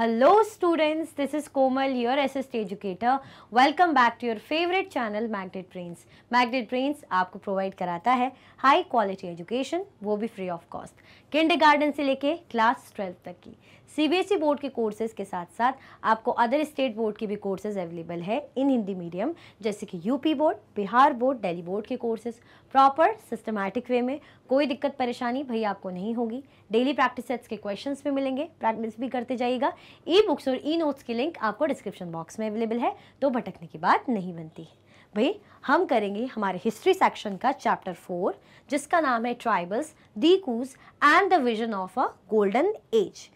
Hello students this is Komal your S S T educator welcome back to your favourite channel Magnet Brains Magnet Brains आपको provide कराता है high quality education वो भी free of cost Kinder से लेके class twelfth तक की C board e के कोर्सेज के साथ साथ आपको अदर स्टेट बोर्ड के भी कोर्सेज अवेलेबल है इन हिंदी मीडियम जैसे कि UP board Bihar board Delhi board के कोर्सेज प्रॉपर सिस्टमैटिक वे में कोई दिक्कत परेशानी भाई आपको नहीं होगी डेली प्रैक्टिस सेट्स के क्वेश्चन भी मिलेंगे प्रैक्टिस भी करते जाइएगा ई बुक्स और ई नोट्स की लिंक आपको डिस्क्रिप्शन बॉक्स में अवेलेबल है तो भटकने की बात नहीं बनती है भाई हम करेंगे हमारे हिस्ट्री सेक्शन का चैप्टर फोर जिसका नाम है tribals the Dikus and the vision of a golden age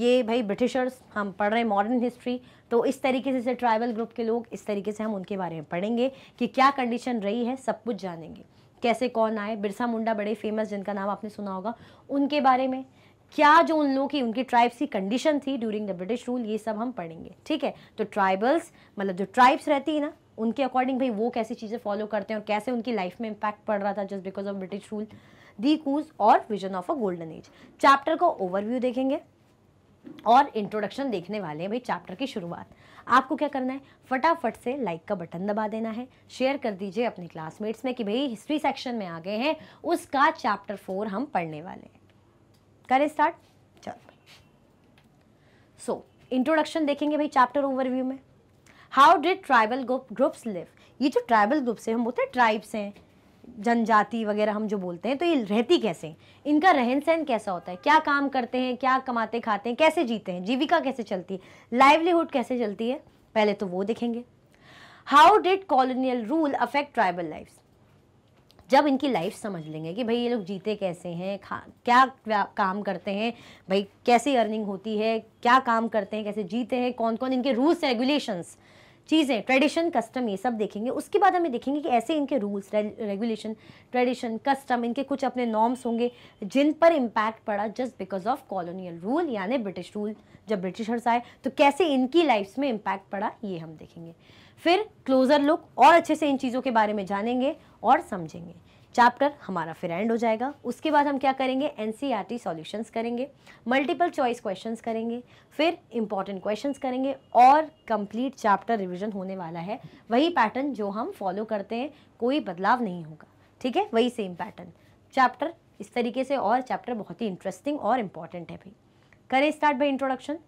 ये भाई ब्रिटिशर्स हम पढ़ रहे हैं मॉडर्न हिस्ट्री तो इस तरीके से जैसे ट्राइबल ग्रुप के लोग इस तरीके से हम उनके बारे में पढ़ेंगे कि क्या कंडीशन रही है सब कुछ जानेंगे कैसे कौन आए बिरसा मुंडा बड़े फेमस जिनका नाम आपने सुना होगा उनके बारे में क्या जो उन लोगों की उनकी ट्राइब्स की कंडीशन थी ड्यूरिंग द ब्रिटिश रूल ये सब हम पढ़ेंगे ठीक है तो ट्राइबल्स मतलब जो ट्राइब्स रहती है ना उनके अकॉर्डिंग भाई वो कैसी चीज़ें फॉलो करते हैं और कैसे उनकी लाइफ में इम्पैक्ट पड़ रहा था just because of British rule the Dikus और vision of a golden age chapter का ओवरव्यू देखेंगे और इंट्रोडक्शन देखने वाले हैं भाई चैप्टर की शुरुआत आपको क्या करना है फटाफट से लाइक का बटन दबा देना है शेयर कर दीजिए अपने क्लासमेट्स में कि भाई हिस्ट्री सेक्शन में आ गए हैं उसका चैप्टर फोर हम पढ़ने वाले हैं करें स्टार्ट चलो सो इंट्रोडक्शन देखेंगे भाई चैप्टर ओवरव्यू में how did tribal groups live ये जो ट्राइबल ग्रुप्स हैं हम बोलते हैं ट्राइब्स हैं जनजाति वगैरह हम जो बोलते हैं तो ये रहती कैसे इनका रहन सहन कैसा होता है क्या काम करते हैं क्या कमाते खाते हैं कैसे जीते हैं जीविका कैसे चलती है लाइवलीहुड कैसे चलती है पहले तो वो देखेंगे how did colonial rule affect tribal life जब इनकी लाइफ समझ लेंगे कि भाई ये लोग जीते कैसे हैं क्या काम करते हैं भाई कैसे अर्निंग होती है क्या काम करते हैं कैसे जीते हैं कौन कौन इनके रूल्स रेगुलेशंस चीज़ें ट्रेडिशन कस्टम ये सब देखेंगे उसके बाद हमें देखेंगे कि ऐसे इनके रूल्स रेगुलेशन ट्रेडिशन कस्टम इनके कुछ अपने नॉर्म्स होंगे जिन पर इम्पैक्ट पड़ा just because of colonial rule यानी ब्रिटिश रूल जब ब्रिटिशर्स आए तो कैसे इनकी लाइफ्स में इम्पैक्ट पड़ा ये हम देखेंगे फिर क्लोज़र लुक और अच्छे से इन चीज़ों के बारे में जानेंगे और समझेंगे चैप्टर हमारा फिर एंड हो जाएगा उसके बाद हम क्या करेंगे N C R T solutions करेंगे मल्टीपल चॉइस क्वेश्चन करेंगे फिर इंपॉर्टेंट क्वेश्चन करेंगे और कंप्लीट चैप्टर रिविजन होने वाला है वही पैटर्न जो हम फॉलो करते हैं कोई बदलाव नहीं होगा ठीक है वही सेम पैटर्न चैप्टर इस तरीके से और चैप्टर बहुत ही इंटरेस्टिंग और इम्पॉर्टेंट है भाई करें start by introduction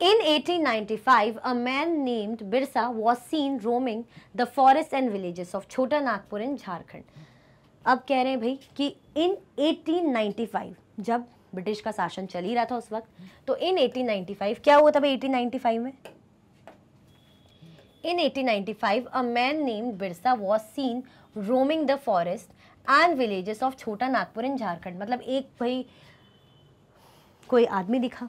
In 1895, a man named Birsa was seen roaming the forests and villages of Chota Nagpur in Jharkhand. अब कह रहे हैं भाई कि in 1895 जब ब्रिटिश का शासन चल ही रहा था उस वक्त तो in 1895 क्या हुआ था भाई 1895 में In 1895, a man named Birsa was seen roaming the forest and villages of Chota Nagpur in Jharkhand. मतलब एक भाई कोई आदमी दिखा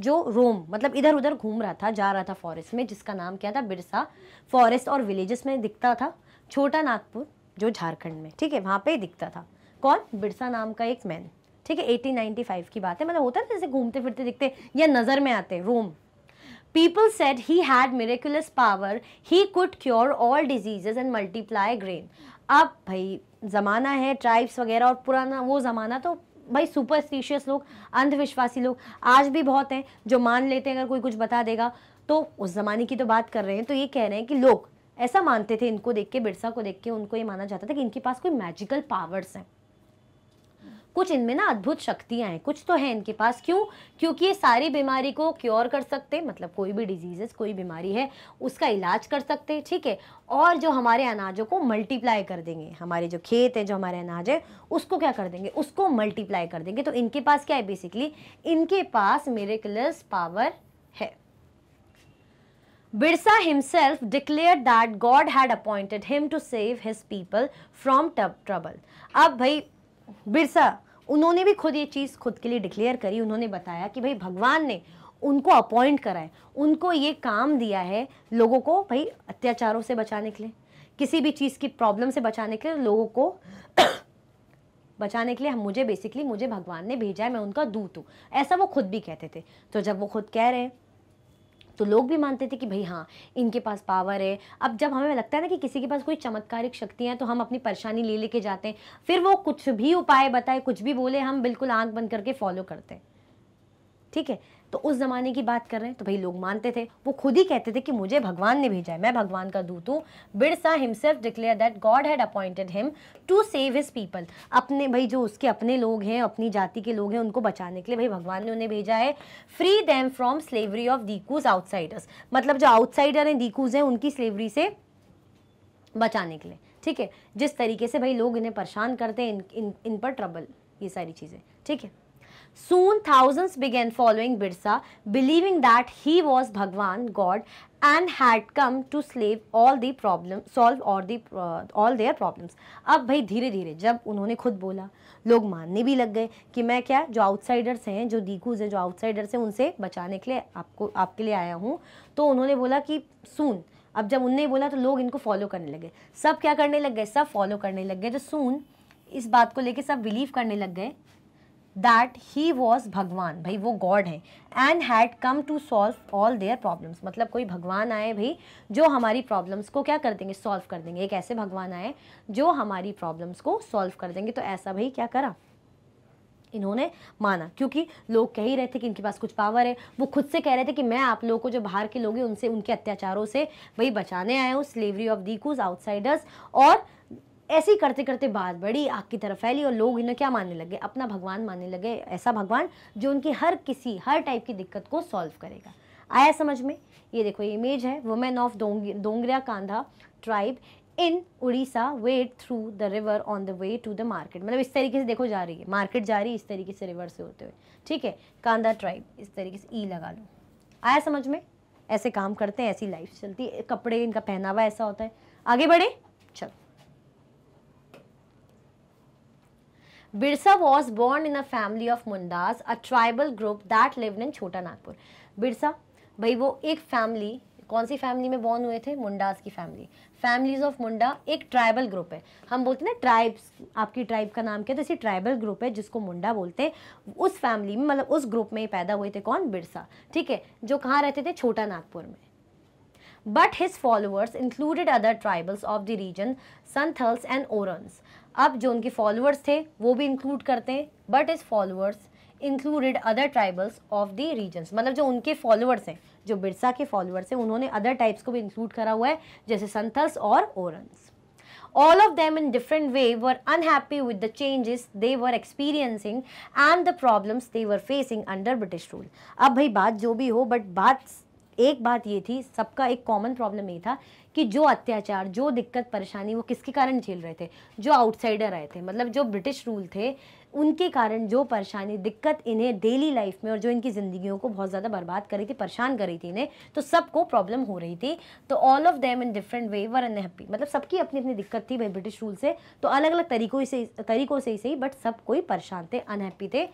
जो रोम मतलब इधर उधर घूम रहा था जा रहा था फॉरेस्ट में जिसका नाम क्या था बिरसा फॉरेस्ट और विलेजेस में दिखता था छोटा नागपुर जो झारखंड में ठीक है वहाँ पे दिखता था कौन बिरसा नाम का एक मैन ठीक है 1895 की बात है मतलब होता है ना जैसे घूमते फिरते दिखते या नज़र में आते रोम people said he had miraculous power he could cure all diseases and multiply grain अब भाई ज़माना है ट्राइब्स वगैरह और पुराना वो ज़माना तो भाई सुपरस्टिशियस लोग अंधविश्वासी लोग आज भी बहुत हैं जो मान लेते हैं अगर कोई कुछ बता देगा तो उस ज़माने की तो बात कर रहे हैं तो ये कह रहे हैं कि लोग ऐसा मानते थे इनको देख के बिरसा को देख के उनको ये माना जाता था कि इनके पास कोई मैजिकल पावर्स हैं कुछ इनमें ना अद्भुत शक्तियाँ हैं कुछ तो है इनके पास क्यों क्योंकि ये सारी बीमारी को क्योर कर सकते हैं मतलब कोई भी डिजीजेस कोई बीमारी है उसका इलाज कर सकते हैं ठीक है और जो हमारे अनाजों को मल्टीप्लाई कर देंगे हमारे जो खेत हैं जो हमारे अनाज है उसको क्या कर देंगे उसको मल्टीप्लाई कर देंगे तो इनके पास क्या है बेसिकली इनके पास मेरेकुलस पावर है Birsa himself declare that God had appointed him to save his people from trouble अब भाई बिरसा उन्होंने भी खुद ये चीज़ खुद के लिए डिक्लेयर करी उन्होंने बताया कि भाई भगवान ने उनको अपॉइंट करा है उनको ये काम दिया है लोगों को भाई अत्याचारों से बचाने के लिए किसी भी चीज़ की प्रॉब्लम से बचाने के लिए लोगों को बचाने के लिए हम मुझे बेसिकली मुझे भगवान ने भेजा है मैं उनका दूत हूँ ऐसा वो खुद भी कहते थे तो जब वो खुद कह रहे हैं तो लोग भी मानते थे कि भाई हाँ इनके पास पावर है अब जब हमें लगता है ना कि किसी के पास कोई चमत्कारिक शक्ति है तो हम अपनी परेशानी ले लेके जाते हैं फिर वो कुछ भी उपाय बताए कुछ भी बोले हम बिल्कुल आंख बंद करके फॉलो करते हैं ठीक है तो उस ज़माने की बात कर रहे हैं तो भाई लोग मानते थे वो खुद ही कहते थे कि मुझे भगवान ने भेजा है मैं भगवान का दूत हूँ Birsa himself declare that God had appointed him to save his people अपने भाई जो उसके अपने लोग हैं अपनी जाति के लोग हैं उनको बचाने के लिए भाई भगवान ने उन्हें भेजा है free them from slavery of Dikus outsiders मतलब जो आउटसाइडर हैं दीकूज हैं उनकी स्लेवरी से बचाने के लिए ठीक है जिस तरीके से भाई लोग इन्हें परेशान करते हैं इन इन इन पर ट्रबल ये सारी चीज़ें ठीक है Soon thousands began following Birsa, believing that he was Bhagwan, God, and had come to slave all the problem solve और the uh, all their problems. अब भाई धीरे धीरे जब उन्होंने खुद बोला लोग मानने भी लग गए कि मैं क्या जो आउटसाइडर्स हैं जो दीकूज हैं जो आउटसाइडर्स हैं उनसे बचाने के लिए आपको आपके लिए आया हूँ तो उन्होंने बोला कि सून अब जब उनने बोला तो लोग इनको फॉलो करने लगे सब क्या करने लग गए सब फॉलो करने लग गए तो सून इस बात को लेके सब बिलीव करने लग गए दैट ही वॉज भगवान भाई वो गॉड है and had come to solve all their problems मतलब कोई भगवान आए भाई जो हमारी प्रॉब्लम्स को क्या कर देंगे सॉल्व कर देंगे एक ऐसे भगवान आए जो हमारी प्रॉब्लम्स को सॉल्व कर देंगे तो ऐसा भाई क्या करा इन्होंने माना क्योंकि लोग कह ही रहे थे कि इनके पास कुछ पावर है वो खुद से कह रहे थे कि मैं आप लोगों को जो बाहर के लोग हैं उनसे उनके अत्याचारों से वही बचाने आया हूँ स्लेवरी ऑफ दीकूज आउटसाइडर्स और ऐसे ही करते करते बात बड़ी आग की तरफ फैली और लोग इन्हें क्या मानने लगे अपना भगवान मानने लगे ऐसा भगवान जो उनकी हर किसी हर टाइप की दिक्कत को सॉल्व करेगा आया समझ में ये देखो ये इमेज है women of Dongria Kandha tribe in Orissa wade through the river on the way to the market मतलब इस तरीके से देखो जा रही है मार्केट जा रही है इस तरीके से रिवर से होते हुए ठीक है कांधा ट्राइब इस तरीके से ई e लगा लो आया समझ में ऐसे काम करते हैं ऐसी लाइफ चलती है कपड़े इनका पहनावा ऐसा होता है आगे बढ़े Birsa was born in a family of Mundas a tribal group that live in Chhota Nagpur Birsa भाई वो एक फैमिली कौन सी फैमिली में बॉर्न हुए थे मुंडास की फैमिली फैमिलीज ऑफ मुंडा एक ट्राइबल ग्रुप है हम बोलते हैं ना ट्राइब्स आपकी ट्राइब का नाम क्या तो इसी ट्राइबल ग्रुप है जिसको मुंडा बोलते हैं उस फैमिली में मतलब उस ग्रुप में ही पैदा हुए थे कौन बिरसा ठीक है जो कहाँ रहते थे छोटा नागपुर में but his followers included other tribals of the region Santhals and Oraons अब जो उनके फॉलोअर्स थे वो भी इंक्लूड करते हैं but his followers included other tribals of the regions मतलब जो उनके फॉलोअर्स हैं जो बिरसा के फॉलोअर्स हैं उन्होंने अदर टाइप्स को भी इंक्लूड करा हुआ है जैसे संथल्स और ओरन्स All of them in different way were unhappy with the changes they were experiencing and the problems they were facing under British rule. अब भाई बात जो भी हो but बात एक बात ये थी सबका एक कॉमन प्रॉब्लम ये था कि जो अत्याचार जो दिक्कत परेशानी वो किसके कारण झेल रहे थे जो आउटसाइडर आए थे मतलब जो ब्रिटिश रूल थे उनके कारण जो परेशानी दिक्कत इन्हें डेली लाइफ में और जो इनकी ज़िंदगियों को बहुत ज़्यादा बर्बाद कर रही थी परेशान कर रही थी इन्हें तो सबको प्रॉब्लम हो रही थी तो all of them in different way were unhappy मतलब सबकी अपनी अपनी दिक्कत थी भाई ब्रिटिश रूल से तो अलग अलग तरीक़ों से तरीक़ों से ही सही बट सब कोई परेशान थे अनहैप्पी थे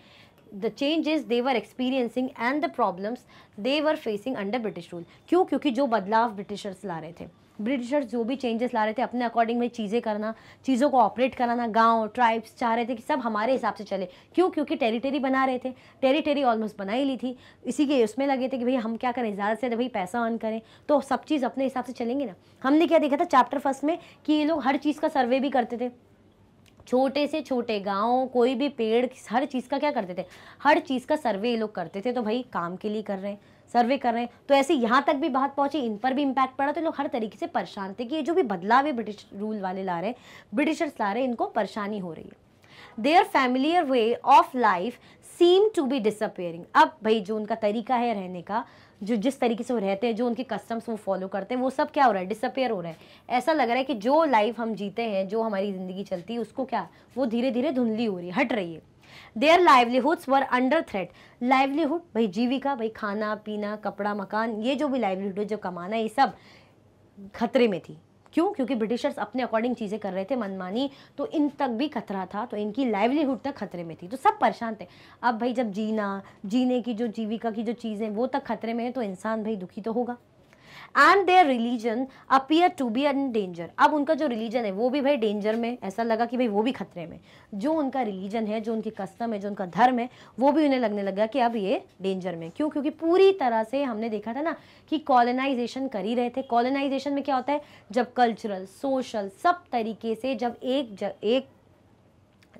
the changes they were experiencing and the problems they were facing under British rule क्यों क्योंकि जो बदलाव ब्रिटिशर्स ला रहे थे ब्रिटिशर्स जो भी चेंजेस ला रहे थे अपने अकॉर्डिंग में चीज़ें करना चीज़ों को ऑपरेट कराना गांव ट्राइब्स चाह रहे थे कि सब हमारे हिसाब से चले क्यों क्योंकि टेरिटरी बना रहे थे टेरिटरी ऑलमोस्ट बना ही ली थी इसी के उसमें लगे थे कि भाई हम क्या करें ज़्यादा से भाई पैसा अर्न करें तो सब चीज़ अपने हिसाब से चलेंगे ना हमने क्या देखा था चैप्टर फर्स्ट में कि ये लोग हर चीज़ का सर्वे भी करते थे छोटे से छोटे गाँव कोई भी पेड़ हर चीज़ का क्या करते थे हर चीज़ का सर्वे ये लोग करते थे तो भाई काम के लिए कर रहे हैं सर्वे कर रहे हैं तो ऐसे यहाँ तक भी बात पहुँची इन पर भी इम्पैक्ट पड़ा तो लोग हर तरीके से परेशान थे कि ये जो भी बदलाव है ब्रिटिश रूल वाले ला रहे हैं ब्रिटिशर्स ला रहे हैं इनको परेशानी हो रही है their familiar way of life seem to be disappearing अब भाई जो उनका तरीका है रहने का जो जिस तरीके से वो रहते हैं जो उनके कस्टम्स वो फॉलो करते हैं वो सब क्या हो रहा है डिसअपेयर हो रहा है ऐसा लग रहा है कि जो लाइफ हम जीते हैं जो हमारी ज़िंदगी चलती है उसको क्या वो धीरे धीरे धुंधली हो रही है हट रही है their livelihoods were under threat livelihood भाई जीविका भाई खाना पीना कपड़ा मकान ये जो भी लाइवलीहुड है जो कमाना है ये सब खतरे में थी क्यों क्योंकि ब्रिटिशर्स अपने अकॉर्डिंग चीज़ें कर रहे थे मनमानी तो इन तक भी खतरा था तो इनकी लाइवलीहुड तक खतरे में थी तो सब परेशान थे अब भाई जब जीना जीने की जो जीविका की जो चीज़ें वो तक खतरे में है तो इंसान भाई दुखी तो होगा and their religion appear to be in danger अब उनका जो रिलीजन है वो भी भाई डेंजर में ऐसा लगा कि भाई वो भी खतरे में जो उनका रिलीजन है जो उनकी कस्टम है जो उनका धर्म है वो भी उन्हें लगने लगा कि अब ये डेंजर में क्यों क्योंकि पूरी तरह से हमने देखा था ना कि कॉलोनाइजेशन कर ही रहे थे कॉलोनाइजेशन में क्या होता है जब कल्चरल सोशल सब तरीके से जब एक जब एक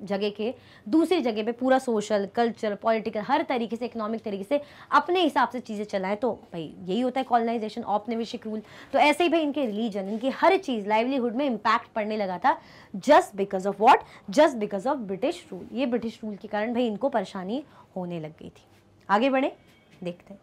जगह के दूसरी जगह पे पूरा सोशल कल्चर पॉलिटिकल हर तरीके से इकोनॉमिक तरीके से अपने हिसाब से चीज़ें चलाएं तो भाई यही होता है कॉलोनाइजेशन औपनिवेशिक रूल तो ऐसे ही भाई इनके रिलीजन इनकी हर चीज़ लाइवलीहुड में इम्पैक्ट पड़ने लगा था just because of what just because of British rule ये ब्रिटिश रूल के कारण भाई इनको परेशानी होने लग गई थी आगे बढ़े देखते हैं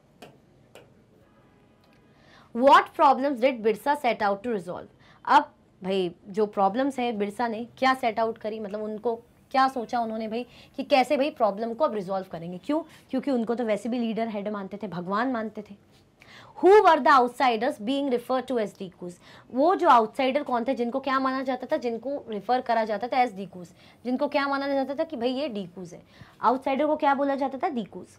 what problems did Birsa set out to resolve अब भाई जो प्रॉब्लम्स हैं बिरसा ने क्या सेट आउट करी मतलब उनको क्या सोचा उन्होंने भाई कि कैसे भाई प्रॉब्लम को अब रिजॉल्व करेंगे क्यों क्योंकि उनको तो वैसे भी लीडर हेड मानते थे भगवान मानते थे who were the outsiders being refer to as dikus वो जो आउटसाइडर कौन थे जिनको क्या माना जाता था जिनको रिफर करा जाता था एज डीकूज जिनको क्या माना जाता था कि भाई ये डीकूज है आउटसाइडर को क्या बोला जाता था dikus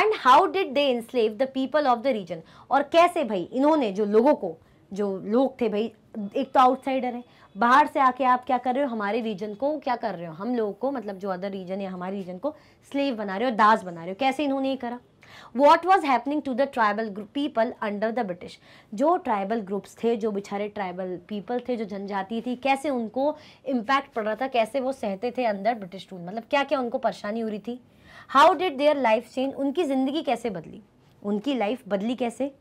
and how did they enslave the people of the region और कैसे भाई इन्होंने जो लोगों को जो लोग थे भाई एक तो आउटसाइडर है बाहर से आके आप क्या कर रहे हो हमारे रीजन को क्या कर रहे हो हम लोगों को मतलब जो अदर रीजन है हमारे रीजन को स्लेव बना रहे हो दास बना रहे हो कैसे इन्होंने ये करा what was happening to the tribal people under the British जो ट्राइबल ग्रुप्स थे जो बेचारे ट्राइबल पीपल थे जो जनजाति थी कैसे उनको इम्पैक्ट पड़ रहा था कैसे वो सहते थे अंदर ब्रिटिश रूल मतलब क्या क्या उनको परेशानी हो रही थी how did their life change उनकी ज़िंदगी कैसे बदली उनकी लाइफ बदली कैसे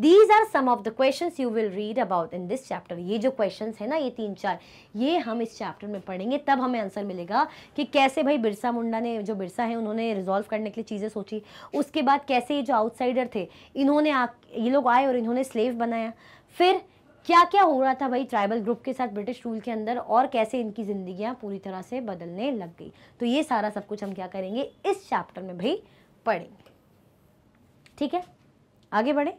these are some of the question you will read about in this chapter ये जो क्वेश्चन है ना ये तीन चार ये हम इस चैप्टर में पढ़ेंगे तब हमें आंसर मिलेगा कि कैसे भाई बिरसा मुंडा ने जो बिरसा है उन्होंने रिजॉल्व करने के लिए चीज़ें सोची उसके बाद कैसे ये जो आउटसाइडर थे इन्होंने आ, ये लोग आए और इन्होंने स्लेव बनाया फिर क्या क्या हो रहा था भाई ट्राइबल ग्रुप के साथ ब्रिटिश रूल के अंदर और कैसे इनकी जिंदगियां पूरी तरह से बदलने लग गई तो ये सारा सब कुछ हम क्या करेंगे इस चैप्टर में भाई पढ़ेंगे ठीक है आगे बढ़े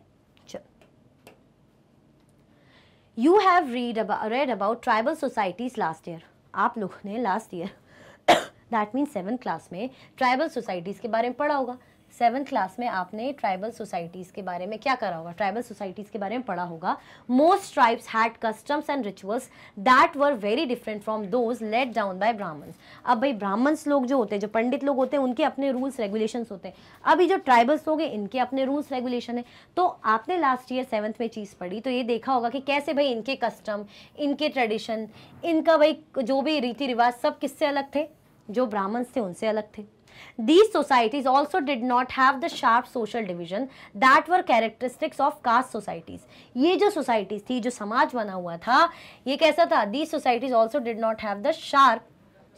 you have read read about tribal societies last year आप लोगों ने last year that mean seven class में ट्राइबल सोसाइटीज़ के बारे में पढ़ा होगा सेवन्थ क्लास में आपने ट्राइबल सोसाइटीज़ के बारे में क्या करा होगा ट्राइबल सोसाइटीज़ के बारे में पढ़ा होगा most tribes had customs and rituals that were very different from those let down by Brahmans अब भाई ब्राह्मण्स लोग जो होते हैं जो पंडित लोग होते हैं उनके अपने रूल्स रेगुलेशंस होते हैं अभी जो ट्राइबल्स लोग हैं इनके अपने रूल्स रेगुलेशन है तो आपने लास्ट ईयर सेवन्थ में चीज़ पढ़ी तो ये देखा होगा कि कैसे भाई इनके कस्टम इनके ट्रेडिशन इनका भाई जो भी रीति रिवाज सब किससे अलग थे जो ब्राह्मण्स थे उनसे अलग थे These societies also did not have the sharp social division that were characteristics of caste societies. ये जो societies थी जो समाज बना हुआ था ये कैसा था These societies also did not have the sharp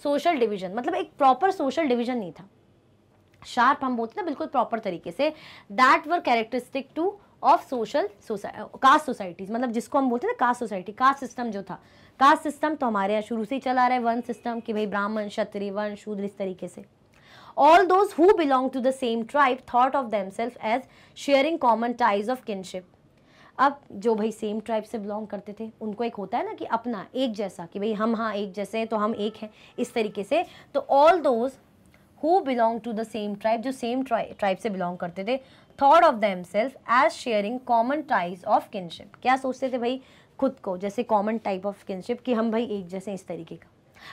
social division मतलब एक proper social division नहीं था sharp हम बोलते ना बिल्कुल proper तरीके से that were characteristic to of social caste societies मतलब जिसको हम बोलते हैं ना कास्ट सोसाइटी कास्ट सिस्टम जो था कास्ट सिस्टम तो हमारे यहाँ शुरू से ही चला रहा है वन सिस्टम कि भाई ब्राह्मण क्षत्रिय वन शूद्र इस तरीके से All those who belonged to the same tribe thought of themselves as sharing common ties of kinship. अब जो भाई सेम ट्राइब से बिलोंग करते थे उनको एक होता है ना कि अपना एक जैसा कि भाई हम हाँ एक जैसे हैं तो हम एक हैं इस तरीके से तो all those who belong to the same tribe जो सेम ट्राइब से बिलोंग करते थे thought of them self as sharing common ties of kinship क्या सोचते थे भाई खुद को जैसे कॉमन टाइप ऑफ किनशिप कि हम भाई एक जैसे इस तरीके का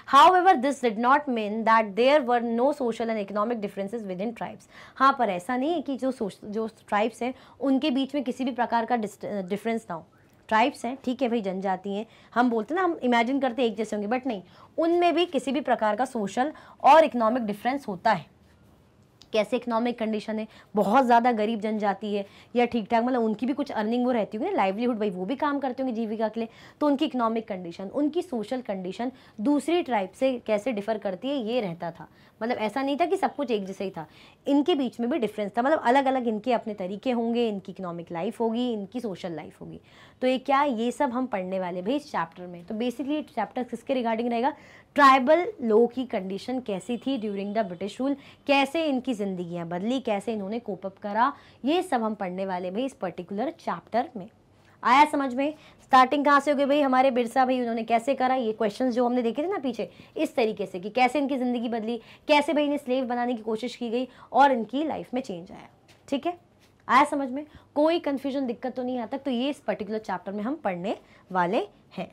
However, this did not mean that there were no social and economic differences within tribes. हाँ पर ऐसा नहीं है कि जो जो ट्राइब्स हैं उनके बीच में किसी भी प्रकार का डिफरेंस ना हो ट्राइब्स हैं ठीक है भाई जनजाति हैं हम बोलते ना हम इमेजिन करते एक जैसे होंगे बट नहीं उनमें भी किसी भी प्रकार का सोशल और इकोनॉमिक डिफरेंस होता है कैसे इकनॉमिक कंडीशन है बहुत ज़्यादा गरीब जनजाति है या ठीक ठाक मतलब उनकी भी कुछ अर्निंग वो रहती होगी ना लाइवलीहुड भाई वो भी काम करते होंगे जीविका के लिए तो उनकी इकोनॉमिक कंडीशन उनकी सोशल कंडीशन दूसरी ट्राइब से कैसे डिफर करती है ये रहता था मतलब ऐसा नहीं था कि सब कुछ एक जैसे ही था इनके बीच में भी डिफरेंस था मतलब अलग अलग इनके अपने तरीके होंगे इनकी इकनॉमिक लाइफ होगी इनकी सोशल लाइफ होगी तो ये क्या ये सब हम पढ़ने वाले भाई इस चैप्टर में तो बेसिकली चैप्टर किसके रिगार्डिंग रहेगा ट्राइबल लोगों की कंडीशन कैसी थी ड्यूरिंग द ब्रिटिश रूल कैसे इनकी जिंदगियां बदली कैसे इन्होंने कोपअप करा ये सब हम पढ़ने वाले भाई इस पर्टिकुलर चैप्टर में आया समझ में स्टार्टिंग कहाँ से होगी भाई हमारे बिरसा भाई उन्होंने कैसे करा ये क्वेश्चंस जो हमने देखे थे ना पीछे इस तरीके से कि कैसे इनकी ज़िंदगी बदली कैसे भाई इन्हें स्लेव बनाने की कोशिश की गई और इनकी लाइफ में चेंज आया ठीक है आया समझ में कोई कन्फ्यूजन दिक्कत तो नहीं आता तो ये इस पर्टिकुलर चैप्टर में हम पढ़ने वाले हैं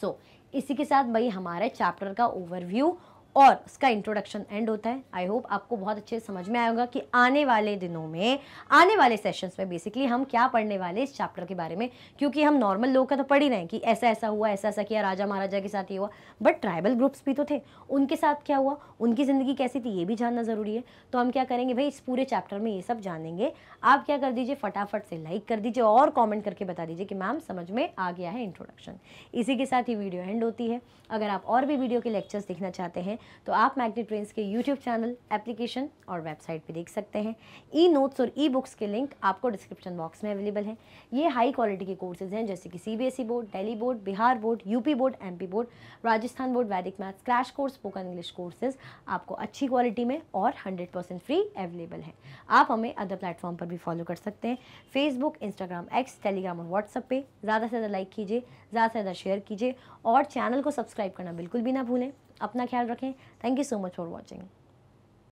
सो so, इसी के साथ भाई हमारे चैप्टर का ओवरव्यू और उसका इंट्रोडक्शन एंड होता है आई होप आपको बहुत अच्छे से समझ में आएगा कि आने वाले दिनों में आने वाले सेशंस में बेसिकली हम क्या पढ़ने वाले इस चैप्टर के बारे में क्योंकि हम नॉर्मल लोग का तो पढ़ ही रहे हैं कि ऐसा ऐसा हुआ ऐसा ऐसा किया राजा महाराजा के साथ ये हुआ बट ट्राइबल ग्रुप्स भी तो थे उनके साथ क्या हुआ उनकी ज़िंदगी कैसी थी ये भी जानना ज़रूरी है तो हम क्या करेंगे भाई इस पूरे चैप्टर में ये सब जानेंगे आप क्या कर दीजिए फटाफट से लाइक कर दीजिए और कॉमेंट करके बता दीजिए कि मैम समझ में आ गया है इंट्रोडक्शन इसी के साथ ये वीडियो एंड होती है अगर आप और भी वीडियो के लेक्चर्स देखना चाहते हैं तो आप मैग्नेट ट्रेन के यूट्यूब चैनल एप्लीकेशन और वेबसाइट पर देख सकते हैं ई नोट्स और ई बुक्स के लिंक आपको डिस्क्रिप्शन बॉक्स में अवेलेबल है ये हाई क्वालिटी के कोर्सेज हैं जैसे कि C board Delhi board Bihar board UP board M board Rajasthan board Vedic maths crash course spoken English courses आपको अच्छी क्वालिटी में और हंड्रेड परसेंट फ्री अवेलेबल है आप हमें अदर प्लेटफॉर्म पर भी फॉलो कर सकते हैं फेसबुक इंस्टाग्राम एक्स टेलीग्राम और व्हाट्सअप पर ज़्यादा से ज़्यादा लाइक कीजिए ज़्यादा से ज़्यादा शेयर कीजिए और चैनल को सब्सक्राइब करना बिल्कुल भी ना भूलें अपना ख्याल रखें thank you so much for watching